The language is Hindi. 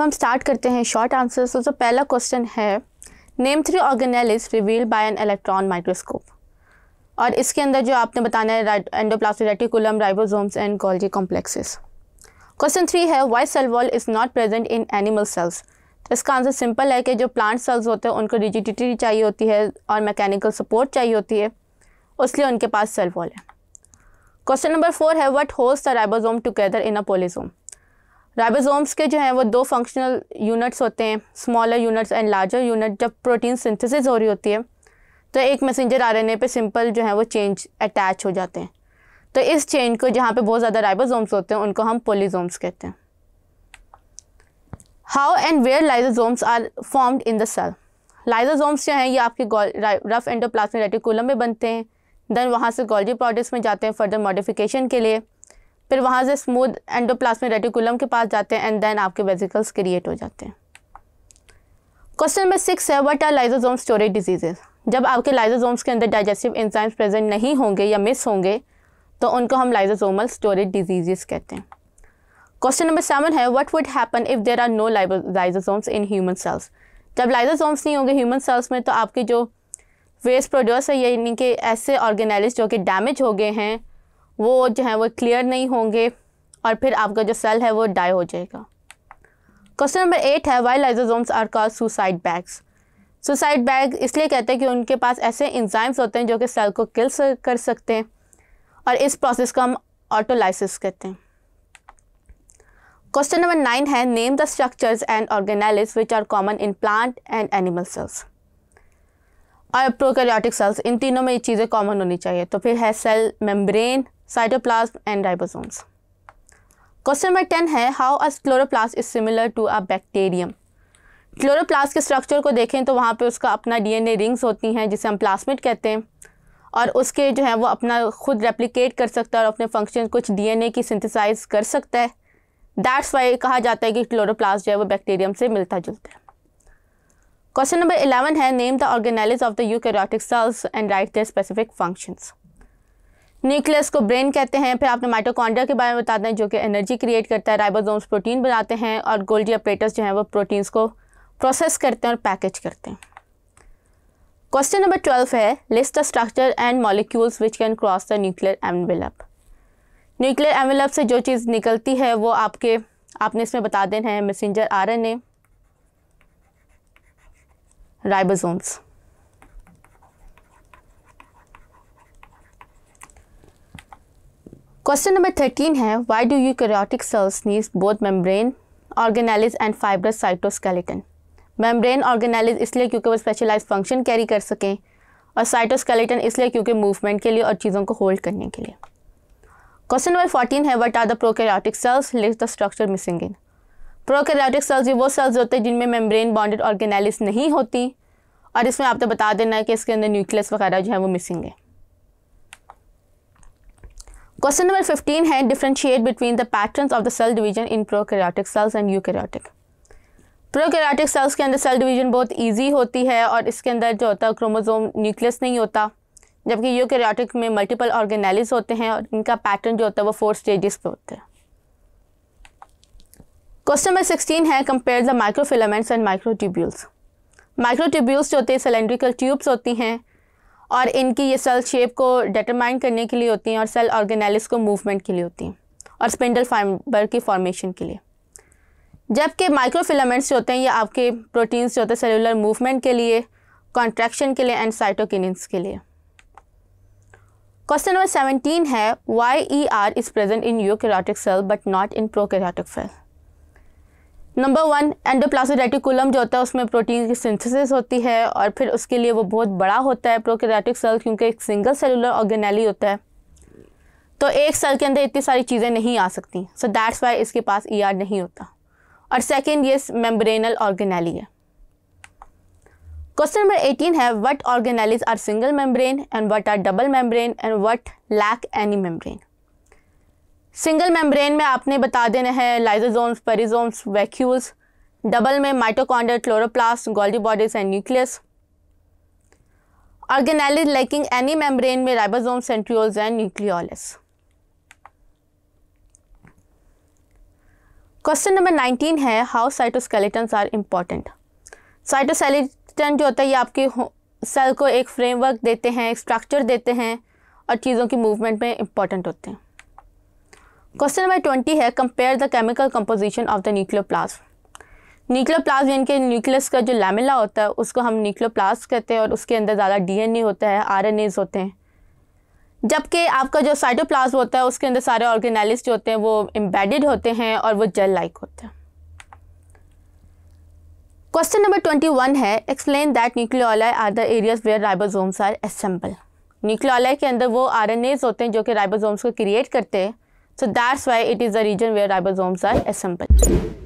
हम स्टार्ट करते हैं शॉर्ट आंसर तो जो पहला क्वेश्चन है name three organelles revealed by an electron microscope और इसके अंदर जो आपने बताना है endoplasmic reticulum ribosomes and Golgi complexes question three है why cell wall is not present in animal cells तो इसका आंसर सिंपल है कि जो प्लांट सेल्स होते हैं उनको रिजिडिटी चाहिए होती है और मैकेनिकल सपोर्ट चाहिए होती है उसलिए उनके पास सेल वॉल है क्वेश्चन नंबर फोर है what holds the ribosome together in a polysome ribosomes के जो हैं वो दो फंक्शनल यूनिट्स होते हैं smaller units and larger unit जब प्रोटीन सिंथेसिस हो रही होती है तो एक मैसेंजर आरएनए पे सिंपल जो है वो चेंज अटैच हो जाते हैं तो इस चेंज को जहाँ पे बहुत ज़्यादा राइबोसोम्स होते हैं उनको हम पोलीजोम्स कहते हैं how and where lysosomes are formed in the cell lysosomes जो हैं ये आपके रफ एंडोप्लाज्मिक रेटिकुलम में बनते हैं देन वहाँ से गोल्जी प्रोडक्ट्स में जाते हैं फर्दर मॉडिफिकेशन के लिए फिर वहाँ से स्मूथ एंडोप्लाज्मिक रेटिकुलम के पास जाते हैं एंड देन आपके वेजिकल्स क्रिएट हो जाते हैं क्वेश्चन नंबर सिक्स है what are lysosome storage diseases जब आपके लाइजोजोम्स के अंदर डाइजेस्टिव इंजाइम्स प्रेजेंट नहीं होंगे या मिस होंगे तो उनको हम लाइजोजोमल स्टोरेज डिजीजेस कहते हैं क्वेश्चन नंबर सेवन है what would happen if there are no lysosomes in human cells जब लाइजोजोम्स नहीं होंगे ह्यूमन सेल्स में तो आपके जो वेस्ट प्रोड्यूस है यानी कि ऐसे ऑर्गेनाइज जो कि डैमेज हो गए हैं वो जो है वो क्लियर नहीं होंगे और फिर आपका जो सेल है वो डाई हो जाएगा क्वेश्चन नंबर एट है why lysosomes are call suicide bags suicide bag इसलिए कहते हैं कि उनके पास ऐसे इंजाइम्स होते हैं जो कि सेल को किल कर सकते हैं और इस प्रोसेस को हम ऑटोलाइसिस कहते हैं क्वेश्चन नंबर नाइन है name the structures and organelles which are common in plant and animal cells और प्रोकैरियोटिक सेल्स इन तीनों में ये चीज़ें कॉमन होनी चाहिए तो फिर है cell membrane cytoplasm and ribosomes question number ten है how is chloroplast is similar to a bacterium chloroplast के स्ट्रक्चर को देखें तो वहाँ पे उसका अपना डीएनए रिंग्स होती हैं जिसे हम प्लास्मिड कहते हैं और उसके जो है वो अपना खुद रेप्लिकेट कर सकता है और अपने फंक्शन कुछ डीएनए की सिंथेसाइज कर सकता है दैट्स वाई कहा जाता है कि क्लोरोप्लास्ट जो है वो बैक्टीरियम से मिलता जुलता है क्वेश्चन नंबर इलेवन है name the organelles of the you cells and write the specific functions nucleus को ब्रेन कहते हैं फिर आपने माइटोकॉन्ड्रिया के बारे में बताते हैं जो कि एनर्जी क्रिएट करता है राइबोसोम्स प्रोटीन बनाते हैं और गोल्डी अपरेटस जो हैं वो प्रोटीन्स को प्रोसेस करते हैं और पैकेज करते हैं क्वेश्चन नंबर ट्वेल्व है list the structure and molecules which can cross the nuclear envelope nuclear envelope से जो चीज़ निकलती है वो आपके आपने इसमें बता देना है messenger A ribosomes question number thirteen है why do you eukaryotic cells need both membrane organelles and fibrous cytoskeleton membrane organelles इसलिए क्योंकि वो स्पेशलाइज फंक्शन कैरी कर सकें और साइटोस्केलेटन इसलिए क्योंकि मूवमेंट के लिए और चीज़ों को होल्ड करने के लिए क्वेश्चन नंबर फोर्टीन है what are the prokaryotic cells list the structure missing in prokaryotic cells ये वो सेल्स होते हैं जिनमें मेम्ब्रेन बॉन्डेड ऑर्गेनालिज नहीं होती और इसमें आपको बता देना है कि इसके अंदर न्यूक्लियस वगैरह जो है वो मिसिंग है क्वेश्चन नंबर 15 है differentiate between the patterns of the cell division in prokaryotic cells and eukaryotic. Prokaryotic cells के अंदर सेल डिवीजन बहुत ईजी होती है और इसके अंदर जो होता है क्रोमोजोम न्यूक्लियस नहीं होता जबकि यूकैरियोटिक में मल्टीपल ऑर्गेनालिज होते हैं और इनका पैटर्न जो होता है वो फोर स्टेजेस पे होता है क्वेश्चन नंबर सिक्सटीन है compare the microfilaments and microtubules microtubules जो होते हैं सिलेंड्रिकल ट्यूब्स होती हैं और इनकी ये सेल शेप को डिटरमाइन करने के लिए होती हैं और सेल ऑर्गेनालिस को मूवमेंट के लिए होती हैं और स्पिंडल फाइबर की फॉर्मेशन के लिए जबकि माइक्रोफिलामेंट्स जो होते हैं ये आपके प्रोटीन्स जो होते हैं सेलुलर मूवमेंट के लिए कॉन्ट्रैक्शन के लिए एंड साइटोकिनिन्स के लिए क्वेश्चन नंबर सेवनटीन है why E R is present in eukaryotic cell but not in prokaryotic cell number one endoplasmic reticulum जो होता है उसमें प्रोटीन की सिंथेसिस होती है और फिर उसके लिए वो बहुत बड़ा होता है प्रोकैरियोटिक सेल क्योंकि एक सिंगल सेलुलर ऑर्गेनेली होता है तो एक सेल के अंदर इतनी सारी चीज़ें नहीं आ सकती सो दैट्स वाई इसके पास ई e ER नहीं होता और सेकेंड ये मेम्ब्रेनल ऑर्गेनेली है क्वेश्चन नंबर एटीन है what organelles are single membrane and what are double membrane and what lack any membrane single membrane में आपने बता देना है लाइजोजोम्स पेरिजोम्स वैक्यूल्स डबल में mitochondria chloroplast Golgi bodies and nucleus organelle lacking any membrane में ribosome centrioles and nucleolus question number nineteen है how cytoskeletons are important cytoskeleton जो होता है ये आपके सेल को एक फ्रेमवर्क देते हैं स्ट्रक्चर देते हैं और चीज़ों की मूवमेंट में इम्पॉर्टेंट होते हैं क्वेश्चन नंबर ट्वेंटी है compare the chemical composition of the nucleoplasm nucleoplasm यानी कि न्यूक्लियस का जो लैमिला होता है उसको हम न्यूक्लियर प्लास्ट कहते हैं और उसके अंदर ज़्यादा डी होता है आर होते हैं जबकि आपका जो साइटोप्लाज्म होता है उसके अंदर सारे ऑर्गेनाइलिस जो होते हैं वो एम्बेडेड होते हैं और वो जेल लाइक होते हैं क्वेश्चन नंबर ट्वेंटी वन है explain that nucleoli are the areas where ribosomes are assemble nucleoli के अंदर वो आर होते हैं जो कि राइबोसोम्स को क्रिएट करते हैं So that's why it is the region where ribosomes are assembled.